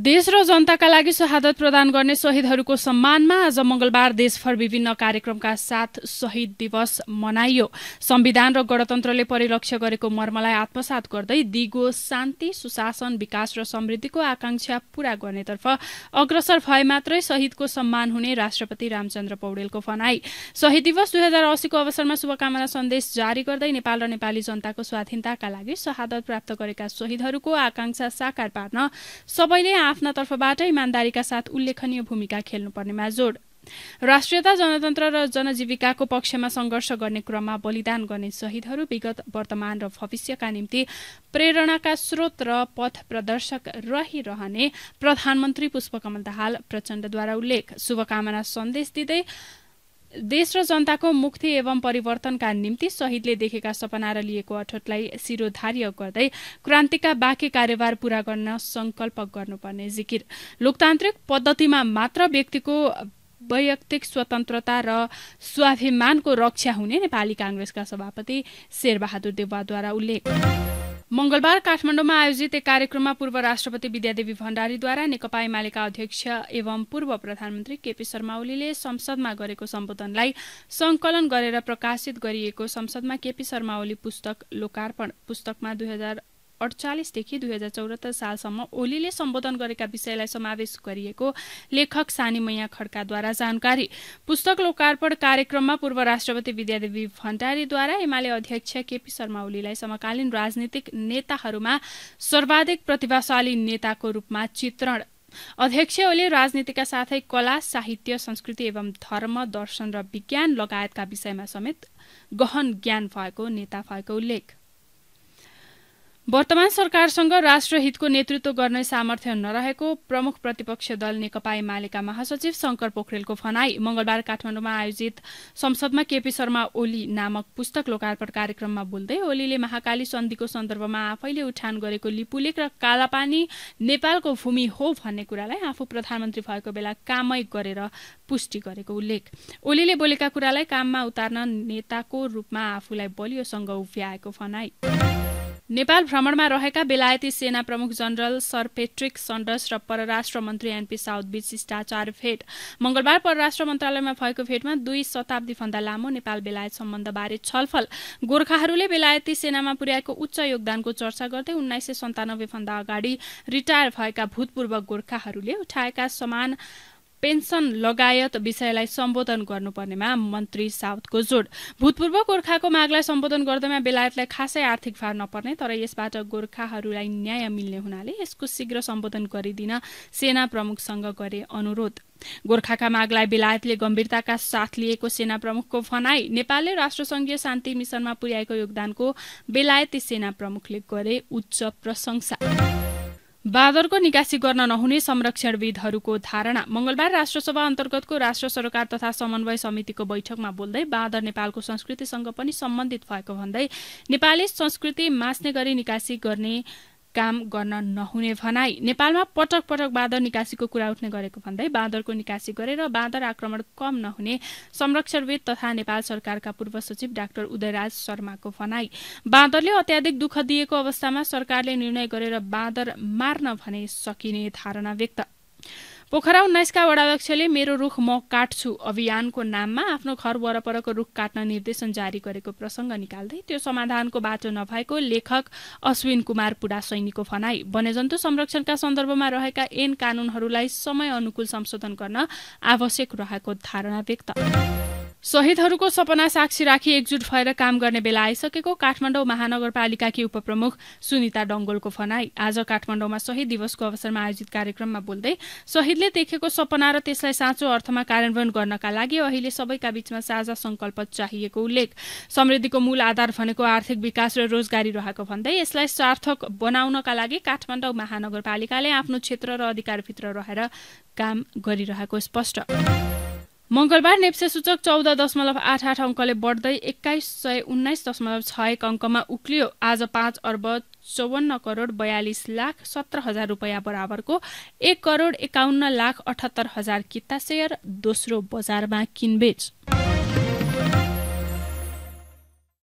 देश र जनताका लागि शहादत प्रदान गर्ने शहीदहरूको सम्मानमा आज मंगलबार देशभर विभिन्न कार्यक्रमका साथ शहीद दिवस मनाइयो संविधान र गणतन्त्रले परिलक्ष्य गरेको मर्मलाई आत्मसात गर्दै दिगो शान्ति सुशासन विकास र समृद्धिको आकांक्षा पूरा गर्नेतर्फ अग्रसर भए मात्रै शहीदको सम्मान हुने राष्ट्रपति रामचन्द्र पौडेलको भनाई शहीद दिवस दुई हजार अस्सीको अवसरमा शुभकामना सन्देश जारी गर्दै नेपाल र नेपाली जनताको स्वाधीनताका लागि शहादत प्राप्त गरेका शहीदहरूको आकांक्षा साकार पार्न सबैले आफ्ना तर्फबाट इमान्दारीका साथ उल्लेखनीय भूमिका खेल्नुपर्नेमा जोड राष्ट्रियता जनतन्त्र र जनजीविकाको पक्षमा संघर्ष गर्ने क्रममा बलिदान गर्ने शहीदहरू विगत वर्तमान र भविष्यका निम्ति प्रेरणाका स्रोत र पथ प्रदर्शक रहिरहने प्रधानमन्त्री पुष्पकमल दाहाल प्रचण्डद्वारा उल्लेख शुभकामना सन्देश दिँदै देश र जनताको मुक्ति एवं परिवर्तनका निम्ति शहीदले देखेका सपना र लिएको अठोटलाई शिरोधार्य गर्दै क्रान्तिका बाँकी कार्यभार पूरा गर्न संकल्प गर्नुपर्ने जिकिर लोकतान्त्रिक पद्धतिमा मात्र व्यक्तिको वैयक्तिक स्वतन्त्रता र स्वाभिमानको रक्षा हुने नेपाली काङ्ग्रेसका सभापति शेरबहादुर देवाद्वारा उल्लेख मंगलबार काठमाडौँमा आयोजित एक कार्यक्रममा पूर्व राष्ट्रपति विद्यादेवी भण्डारीद्वारा नेकपा एमालेका अध्यक्ष एवं पूर्व प्रधानमन्त्री केपी शर्मा ओलीले संसदमा गरेको सम्बोधनलाई संकलन गरेर प्रकाशित गरिएको संसदमा केपी शर्मा ओली पुस्तक लोकार्पण पुस्तकमा दुई हजार अडचालिसदेखि दुई हजार चौरात्तर सालसम्म ओलीले सम्बोधन गरेका विषयलाई समावेश गरिएको लेखक सानीमैया खड्काद्वारा जानकारी पुस्तक लोकार्पण कार्यक्रममा पूर्व राष्ट्रपति विद्यादेवी भण्डारीद्वारा एमाले अध्यक्ष केपी शर्मा ओलीलाई समकालीन राजनीतिक नेताहरूमा सर्वाधिक प्रतिभाशाली नेताको रूपमा चित्रण अध्यक्ष ओली राजनीतिका साथै कला साहित्य संस्कृति एवं धर्म दर्शन र विज्ञान लगायतका विषयमा समेत गहन ज्ञान भएको नेता भएको उल्लेख वर्तमान सरकारसँग राष्ट्रहितको नेतृत्व गर्ने सामर्थ्य नरहेको प्रमुख प्रतिपक्ष दल नेकपा एमालेका महासचिव शंकर पोखरेलको भनाई मंगलबार काठमाडौँमा आयोजित संसदमा केपी शर्मा ओली नामक पुस्तक लोकार्पण कार्यक्रममा बोल्दै ओलीले महाकाली सन्धिको सन्दर्भमा आफैले उठान गरेको लिपुलेख र कालापानी नेपालको भूमि हो भन्ने कुरालाई आफू प्रधानमन्त्री भएको बेला कामै गरेर पुष्टि गरेको उल्लेख ओलीले बोलेका कुरालाई काममा उतार्न नेताको रूपमा आफूलाई बलियोसँग उभ्याएको भनाई नेपाल भ्रमणमा रहेका बेलायती सेना प्रमुख जनरल सर पेट्रिक सन्डर्स र परराष्ट्र मन्त्री एनपी साउदबीच शिष्टाचार भेट मंगलबार परराष्ट्र मन्त्रालयमा भएको भेटमा दुई शताब्दीभन्दा लामो नेपाल बेलायत सम्बन्धबारे छलफल गोर्खाहरूले बेलायती सेनामा पुर्याएको उच्च योगदानको चर्चा गर्दै उन्नाइस सय सन्तानब्बे भन्दा अगाडि रिटायर भएका भूतपूर्व गोर्खाहरूले उठाएका समान पेन्सन लगायत विषयलाई सम्बोधन गर्नुपर्नेमा मन्त्री साउथको जोड भूतपूर्व गोर्खाको मागलाई सम्बोधन गर्दैमा बेलायतलाई खासै आर्थिक भार नपर्ने तर यसबाट गोर्खाहरूलाई न्याय मिल्ने हुनाले यसको शीघ्र सम्बोधन गरिदिन सेना प्रमुखसँग गरे अनुरोध गोर्खाका मागलाई बेलायतले गम्भीरताका साथ लिएको सेना प्रमुखको भनाई नेपालले राष्ट्रसङ्घीय शान्ति मिसनमा पुर्याएको योगदानको बेलायती सेना प्रमुखले गरे उच्च प्रशंसा बाँदरको निकासी गर्न नहुने संरक्षणविदहरूको धारणा मंगलबार राष्ट्रसभा अन्तर्गतको राष्ट्र सरकार तथा समन्वय समितिको बैठकमा बोल्दै बाँदर नेपालको संस्कृतिसँग पनि सम्बन्धित भएको भन्दै नेपाली संस्कृति मास्ने गरी निकासी गर्ने काम गर्न नहुने भनाई नेपालमा पटक पटक बाँदर निकासीको कुरा उठ्ने गरेको भन्दै बाँदरको निकासी गरेर बाँदर आक्रमण कम नहुने संरक्षणविद तथा नेपाल सरकारका पूर्व सचिव डाक्टर उदयराज शर्माको भनाई बाँदरले अत्याधिक दुःख दिएको अवस्थामा सरकारले निर्णय गरेर बाँदर मार्न भने सकिने धारणा व्यक्त पोखरा उन्नाइसका वडाध्यक्षले मेरो रुख म काट्छु अभियानको नाममा आफ्नो घर वरपरको रुख काट्न निर्देशन जारी गरेको प्रसङ्ग निकाल्दै त्यो समाधानको बाटो नभएको लेखक अश्विन कुमार पुडा सैनिकको भनाई वन्यजन्तु संरक्षणका सन्दर्भमा रहेका एन कानूनहरूलाई समय अनुकूल संशोधन गर्न आवश्यक रहेको धारणा व्यक्त शहीदहरूको सपना साक्षी राखी एकजुट भएर काम गर्ने बेला आइसकेको काठमाडौँ महानगरपालिकाकी उपप्रमुख सुनिता डङ्गोलको फनाई आज काठमाडौँमा शहीद दिवसको अवसरमा आयोजित कार्यक्रममा बोल्दै शहीदले देखेको सपना र त्यसलाई साँचो अर्थमा कार्यान्वयन गर्नका लागि अहिले सबैका बीचमा साझा संकल्प चाहिएको उल्लेख समृद्धिको मूल आधार भनेको आर्थिक विकास र रोजगारी रहेको भन्दै यसलाई सार्थक बनाउनका लागि काठमाडौँ महानगरपालिकाले आफ्नो क्षेत्र र अधिकारभित्र रहेर काम गरिरहेको स्पष्ट मंगलबार नेप्से सूचक चौध दशमलव आठ आठ अङ्कले बढ्दै एक्काइस सय उन्नाइस दशमलव छ एक अङ्कमा उक्लियो आज पाँच अर्ब चौवन्न करोड बयालिस लाख सत्र हजार रुपियाँ बराबरको एक करोड एकाउन्न लाख अठहत्तर हजार किता सेयर दोस्रो बजारमा किनबेच